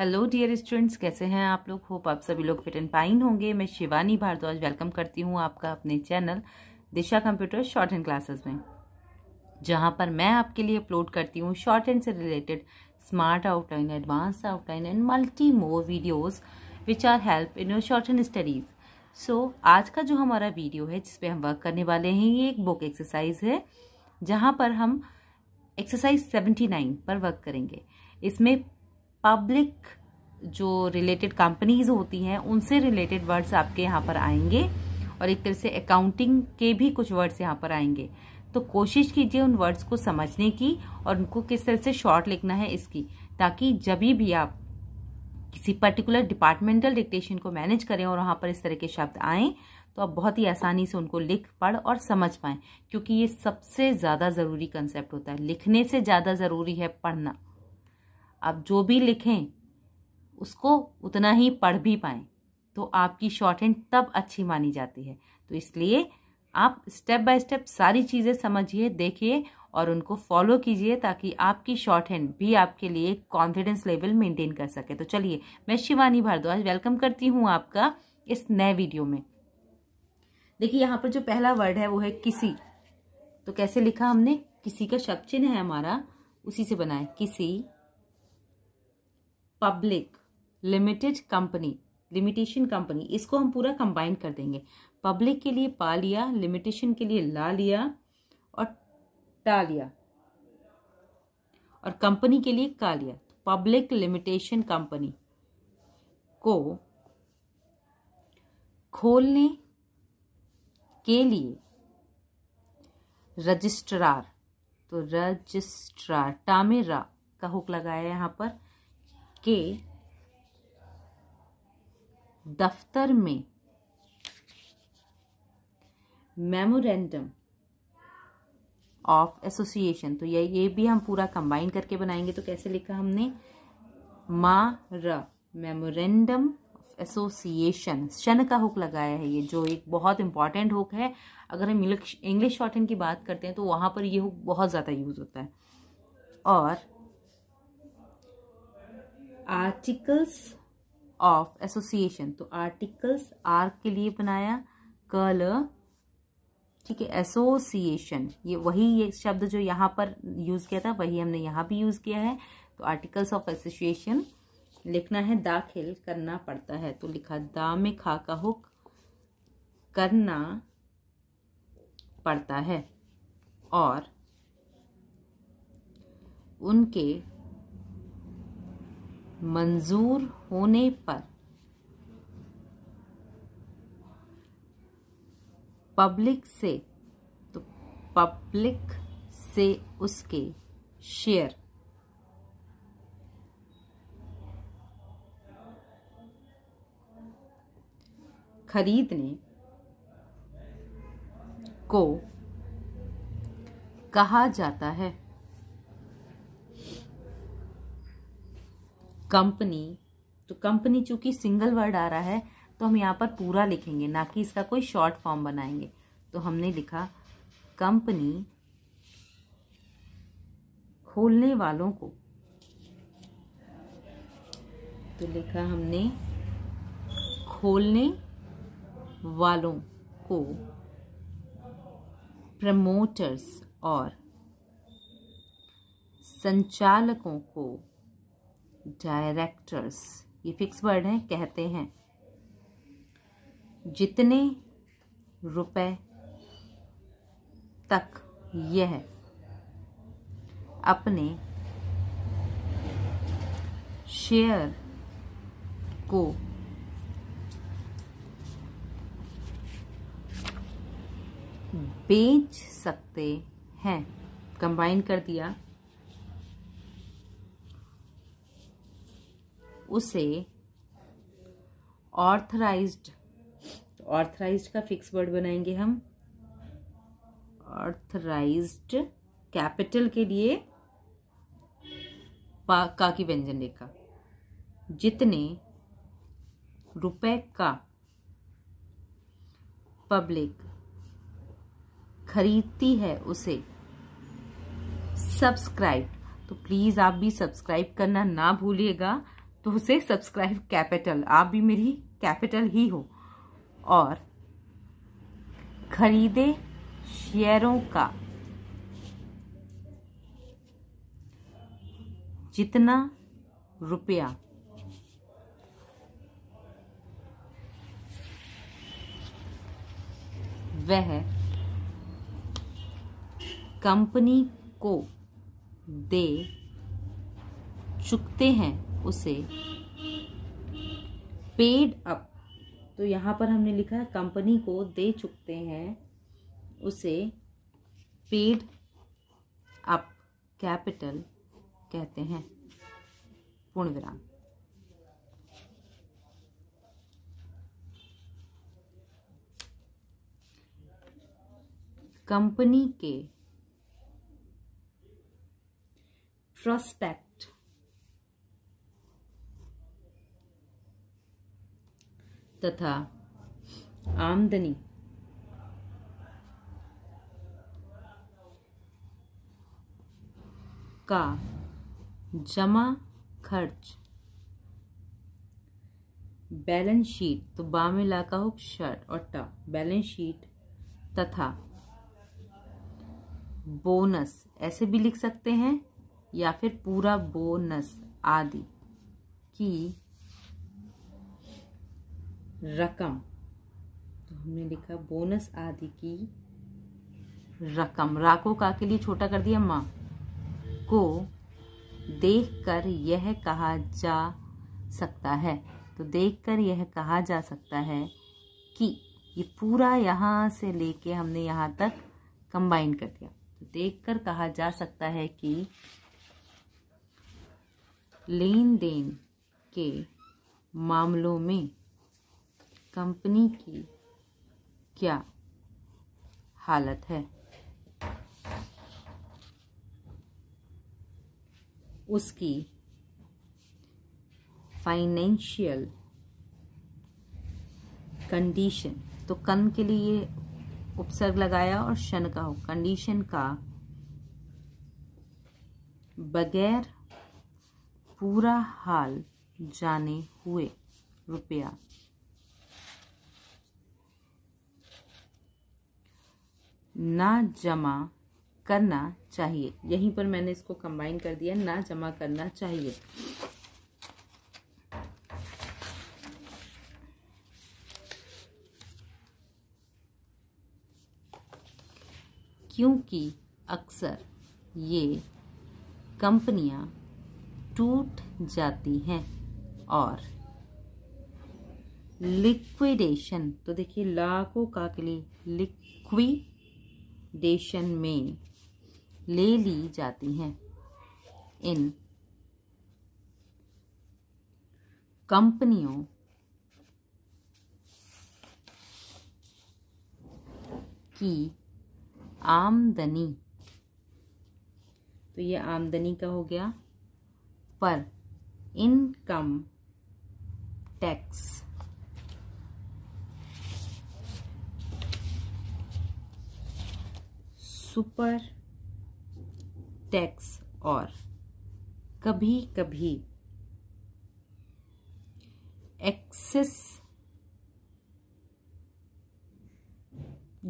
hello dear students कैसे हैं आप लोग होप आप सभी लोग फिट एंड फाइन होंगे मैं शिवानी भारद्वाज वेलकम करती हूँ आपका अपने channel Disha computer shorthand classes में जहाँ पर मैं आपके लिए अपलोड करती हूँ शॉर्ट एंड से related smart outline advance outline and multi more videos which are help in your shorthand studies so आज का जो हमारा वीडियो है जिसपे हम वर्क करने वाले हैं ये एक बुक एक्सरसाइज है जहाँ पर हम एक्सरसाइज सेवेंटी नाइन पर वर्क करेंगे इसमें पब्लिक जो रिलेटेड कंपनीज होती हैं उनसे रिलेटेड वर्ड्स आपके यहाँ पर आएंगे और एक तरह से अकाउंटिंग के भी कुछ वर्ड्स यहाँ पर आएंगे तो कोशिश कीजिए उन वर्ड्स को समझने की और उनको किस तरह से शॉर्ट लिखना है इसकी ताकि जब भी आप किसी पर्टिकुलर डिपार्टमेंटल डिक्टेशन को मैनेज करें और वहाँ पर इस तरह के शब्द आएँ तो आप बहुत ही आसानी से उनको लिख पढ़ और समझ पाएँ क्योंकि ये सबसे ज़्यादा ज़रूरी कंसेप्ट होता है लिखने से ज़्यादा ज़रूरी है पढ़ना आप जो भी लिखें उसको उतना ही पढ़ भी पाएं तो आपकी शॉर्ट हैंड तब अच्छी मानी जाती है तो इसलिए आप स्टेप बाय स्टेप सारी चीज़ें समझिए देखिए और उनको फॉलो कीजिए ताकि आपकी शॉर्ट हैंड भी आपके लिए कॉन्फिडेंस लेवल मेंटेन कर सके तो चलिए मैं शिवानी भारद्वाज वेलकम करती हूँ आपका इस नए वीडियो में देखिए यहाँ पर जो पहला वर्ड है वो है किसी तो कैसे लिखा हमने किसी का शब्द चिन्ह है हमारा उसी से बनाए किसी public limited company limitation company इसको हम पूरा कंबाइन कर देंगे पब्लिक के लिए पा लिया लिमिटेशन के लिए ला लिया और टा लिया और कंपनी के लिए का लिया पब्लिक लिमिटेशन कंपनी को खोलने के लिए रजिस्ट्रार तो रजिस्ट्रार टामेरा का हुक लगाया यहां पर के दफ्तर में मेमोरेंडम ऑफ एसोसिएशन तो ये ये भी हम पूरा कंबाइन करके बनाएंगे तो कैसे लिखा हमने मा र मेमोरेंडम एसोसिएशन शन का हुक लगाया है ये जो एक बहुत इंपॉर्टेंट हुक है अगर हम इंग्लिश शॉर्टन की बात करते हैं तो वहां पर ये हुक बहुत ज़्यादा यूज़ होता है और आर्टिकल्स ऑफ एसोसिएशन तो आर्टिकल्स आर के लिए बनाया कल ठीक है एसोसिएशन ये वही ये शब्द जो यहाँ पर यूज़ किया था वही हमने यहाँ भी यूज़ किया है तो आर्टिकल्स ऑफ एसोसिएशन लिखना है दाखिल करना पड़ता है तो लिखा दा में खा का हुक करना पड़ता है और उनके मंजूर होने पर पब्लिक से तो पब्लिक से उसके शेयर खरीदने को कहा जाता है कंपनी तो कंपनी चूंकि सिंगल वर्ड आ रहा है तो हम यहाँ पर पूरा लिखेंगे ना कि इसका कोई शॉर्ट फॉर्म बनाएंगे तो हमने लिखा कंपनी खोलने वालों को तो लिखा हमने खोलने वालों को प्रमोटर्स और संचालकों को डायरेक्टर्स ये फिक्स वर्ड है कहते हैं जितने रुपए तक यह अपने शेयर को बेच सकते हैं कंबाइन कर दिया उसे ऑर्थराइज्ड ऑर्थराइज्ड का फिक्स वर्ड बनाएंगे हम ऑर्थराइज्ड कैपिटल के लिए का की व्यंजन रेखा जितने रुपए का पब्लिक खरीदती है उसे सब्सक्राइब तो प्लीज़ आप भी सब्सक्राइब करना ना भूलिएगा तो उसे सब्सक्राइब कैपिटल आप भी मेरी कैपिटल ही हो और खरीदे शेयरों का जितना रुपया वह कंपनी को दे चुकते हैं उसे पेड अप तो यहाँ पर हमने लिखा है कंपनी को दे चुकते हैं उसे पेड अप कैपिटल कहते हैं पूर्ण विराम कंपनी के प्रोस्पेक्ट तथा आमदनी का जमा खर्च बैलेंस शीट तो बा में लाका हो शर्ट और टा बैलेंस शीट तथा बोनस ऐसे भी लिख सकते हैं या फिर पूरा बोनस आदि की रकम तो हमने लिखा बोनस आदि की रकम रा को का के लिए छोटा कर दिया माँ को देखकर यह कहा जा सकता है तो देखकर यह कहा जा सकता है कि ये पूरा यहाँ से लेके हमने यहाँ तक कंबाइन कर दिया तो देखकर कहा जा सकता है कि लेन देन के मामलों में कंपनी की क्या हालत है उसकी फाइनेंशियल कंडीशन तो कन के लिए उपसर्ग लगाया और शन का हो कंडीशन का बगैर पूरा हाल जाने हुए रुपया ना जमा करना चाहिए यहीं पर मैंने इसको कंबाइन कर दिया ना जमा करना चाहिए क्योंकि अक्सर ये कंपनियां टूट जाती हैं और लिक्विडेशन तो देखिए लाखों का के लिए लिक्विड देशन में ले ली जाती हैं इन कंपनियों की आमदनी तो ये आमदनी का हो गया पर इनकम टैक्स सुपर टैक्स और कभी कभी एक्सेस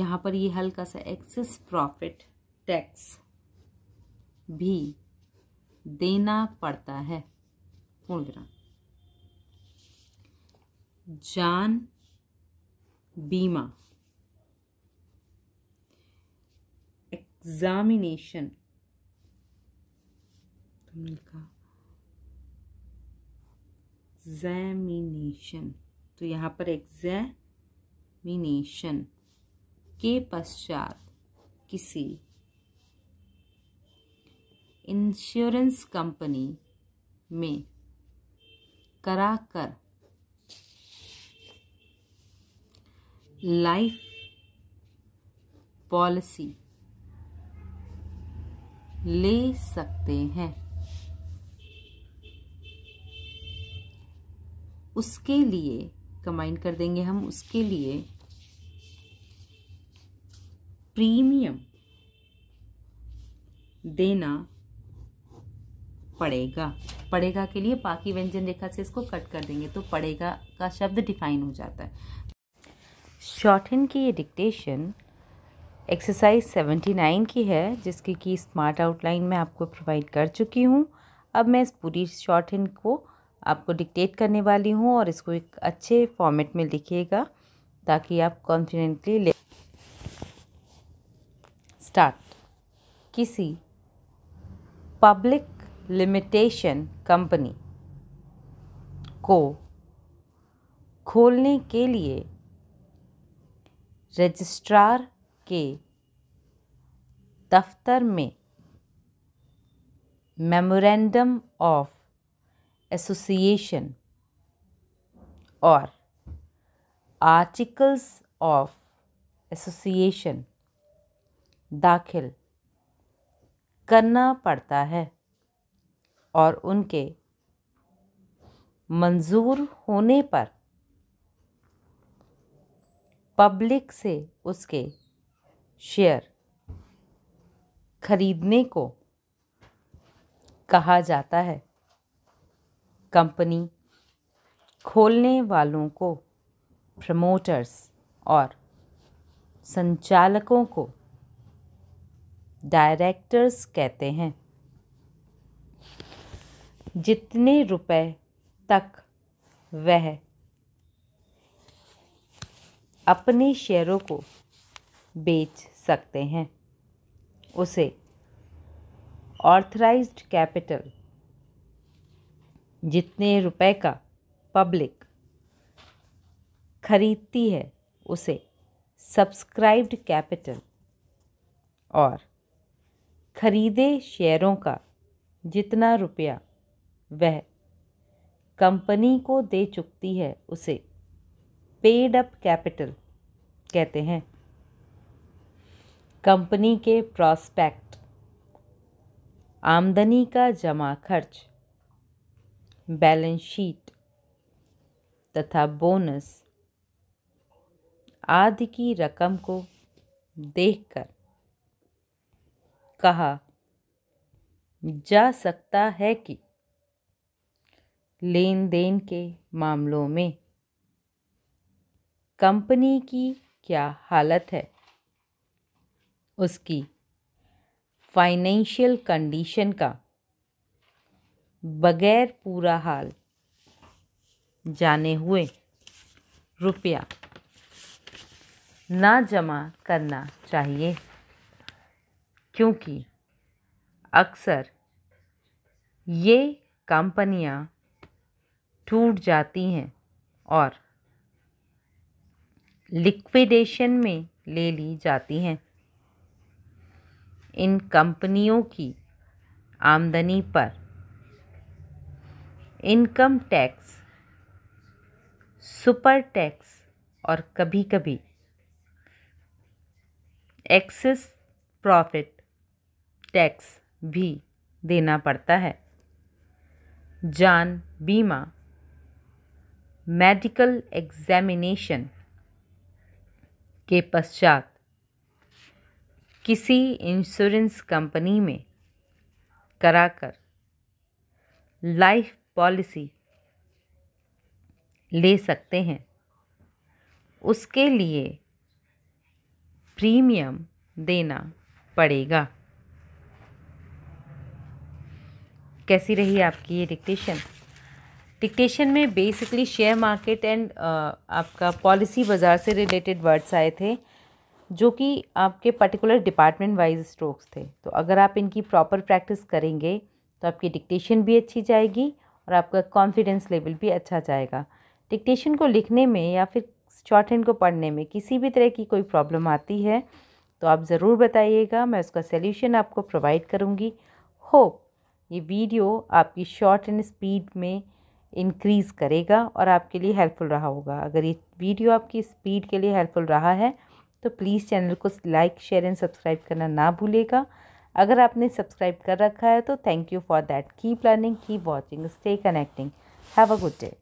यहां पर ये हल्का सा एक्सेस प्रॉफिट टैक्स भी देना पड़ता है पूर्ण विराम जान बीमा एग्जामिनेशन लिखा एग्जामिनेशन तो यहाँ पर एग्जामिनेशन के पश्चात किसी इंश्योरेंस कंपनी में कराकर लाइफ पॉलिसी ले सकते हैं उसके लिए कमाइंड कर देंगे हम उसके लिए प्रीमियम देना पड़ेगा पड़ेगा के लिए बाकी व्यंजन रेखा से इसको कट कर देंगे तो पड़ेगा का शब्द डिफाइन हो जाता है शॉर्टन की ये डिक्टेशन एक्सरसाइज सेवेंटी नाइन की है जिसकी की स्मार्ट आउटलाइन मैं आपको प्रोवाइड कर चुकी हूँ अब मैं इस पूरी शॉर्ट हैंड को आपको डिक्टेट करने वाली हूँ और इसको एक अच्छे फॉर्मेट में लिखिएगा ताकि आप कॉन्फिडेंटली ले स्टार्ट किसी पब्लिक लिमिटेशन कंपनी को खोलने के लिए रजिस्ट्रार के दफ्तर में मेमोरेंडम ऑफ एसोसिएशन और आर्टिकल्स ऑफ एसोसिएशन दाखिल करना पड़ता है और उनके मंजूर होने पर पब्लिक से उसके शेयर खरीदने को कहा जाता है कंपनी खोलने वालों को प्रमोटर्स और संचालकों को डायरेक्टर्स कहते हैं जितने रुपए तक वह अपने शेयरों को बेच सकते हैं उसे ऑर्थराइज्ड कैपिटल जितने रुपए का पब्लिक खरीदती है उसे सब्सक्राइब्ड कैपिटल और खरीदे शेयरों का जितना रुपया वह कंपनी को दे चुकती है उसे पेड अप कैपिटल कहते हैं कंपनी के प्रॉस्पेक्ट आमदनी का जमा खर्च बैलेंस शीट तथा बोनस आदि की रकम को देखकर कहा जा सकता है कि लेन देन के मामलों में कंपनी की क्या हालत है उसकी फाइनेंशियल कंडीशन का बगैर पूरा हाल जाने हुए रुपया ना जमा करना चाहिए क्योंकि अक्सर ये कंपनियां टूट जाती हैं और लिक्विडेशन में ले ली जाती हैं इन कंपनियों की आमदनी पर इनकम टैक्स सुपर टैक्स और कभी कभी एक्सेस प्रॉफिट टैक्स भी देना पड़ता है जान बीमा मेडिकल एग्जामिनेशन के पश्चात किसी इंश्योरेंस कंपनी में कराकर लाइफ पॉलिसी ले सकते हैं उसके लिए प्रीमियम देना पड़ेगा कैसी रही आपकी ये डिक्टेशन डिक्टेशन में बेसिकली शेयर मार्केट एंड आपका पॉलिसी बाज़ार से रिलेटेड वर्ड्स आए थे जो कि आपके पर्टिकुलर डिपार्टमेंट वाइज स्ट्रोक्स थे तो अगर आप इनकी प्रॉपर प्रैक्टिस करेंगे तो आपकी डिक्टेशन भी अच्छी जाएगी और आपका कॉन्फिडेंस लेवल भी अच्छा जाएगा डिक्टेशन को लिखने में या फिर शॉर्ट हैंड को पढ़ने में किसी भी तरह की कोई प्रॉब्लम आती है तो आप ज़रूर बताइएगा मैं उसका सल्यूशन आपको प्रोवाइड करूँगी होप ये वीडियो आपकी शॉर्ट एंड स्पीड में इंक्रीज़ करेगा और आपके लिए हेल्पफुल रहा होगा अगर ये वीडियो आपकी स्पीड के लिए हेल्पफुल रहा है तो प्लीज़ चैनल को लाइक शेयर एंड सब्सक्राइब करना ना भूलेगा अगर आपने सब्सक्राइब कर रखा है तो thank you for that keep learning keep watching stay connecting have a good day